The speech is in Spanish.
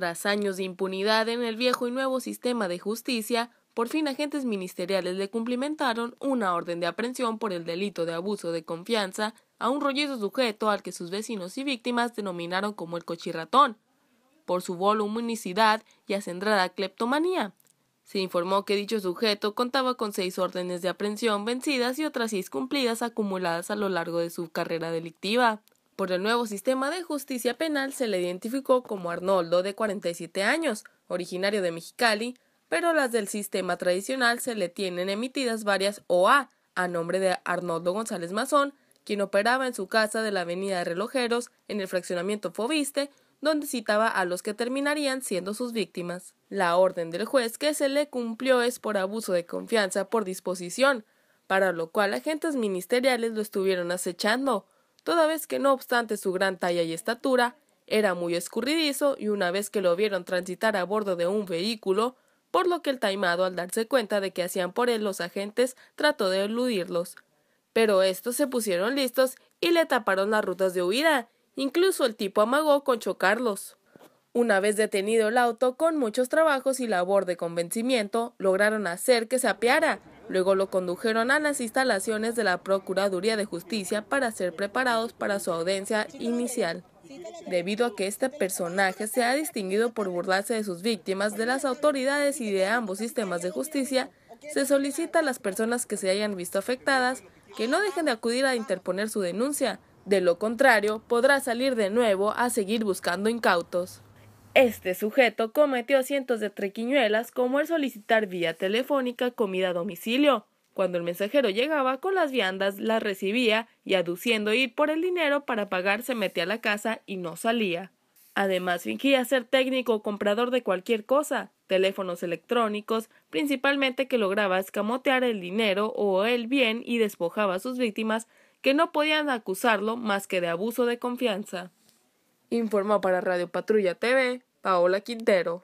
Tras años de impunidad en el viejo y nuevo sistema de justicia, por fin agentes ministeriales le cumplimentaron una orden de aprehensión por el delito de abuso de confianza a un rollizo sujeto al que sus vecinos y víctimas denominaron como el cochirratón, por su voluminicidad y acendrada cleptomanía. Se informó que dicho sujeto contaba con seis órdenes de aprehensión vencidas y otras seis cumplidas acumuladas a lo largo de su carrera delictiva. Por el nuevo sistema de justicia penal se le identificó como Arnoldo, de 47 años, originario de Mexicali, pero las del sistema tradicional se le tienen emitidas varias OA a nombre de Arnoldo González Mazón, quien operaba en su casa de la Avenida de Relojeros, en el fraccionamiento Fobiste, donde citaba a los que terminarían siendo sus víctimas. La orden del juez que se le cumplió es por abuso de confianza por disposición, para lo cual agentes ministeriales lo estuvieron acechando, toda vez que no obstante su gran talla y estatura, era muy escurridizo y una vez que lo vieron transitar a bordo de un vehículo, por lo que el taimado al darse cuenta de que hacían por él los agentes trató de eludirlos. Pero estos se pusieron listos y le taparon las rutas de huida. Incluso el tipo amagó con chocarlos. Una vez detenido el auto, con muchos trabajos y labor de convencimiento, lograron hacer que se apeara, Luego lo condujeron a las instalaciones de la Procuraduría de Justicia para ser preparados para su audiencia inicial. Debido a que este personaje se ha distinguido por burlarse de sus víctimas, de las autoridades y de ambos sistemas de justicia, se solicita a las personas que se hayan visto afectadas que no dejen de acudir a interponer su denuncia. De lo contrario, podrá salir de nuevo a seguir buscando incautos. Este sujeto cometió cientos de trequiñuelas como el solicitar vía telefónica comida a domicilio. Cuando el mensajero llegaba con las viandas, las recibía y aduciendo ir por el dinero para pagar se metía a la casa y no salía. Además fingía ser técnico o comprador de cualquier cosa, teléfonos electrónicos, principalmente que lograba escamotear el dinero o el bien y despojaba a sus víctimas que no podían acusarlo más que de abuso de confianza. Informa para Radio Patrulla TV, Paola Quintero.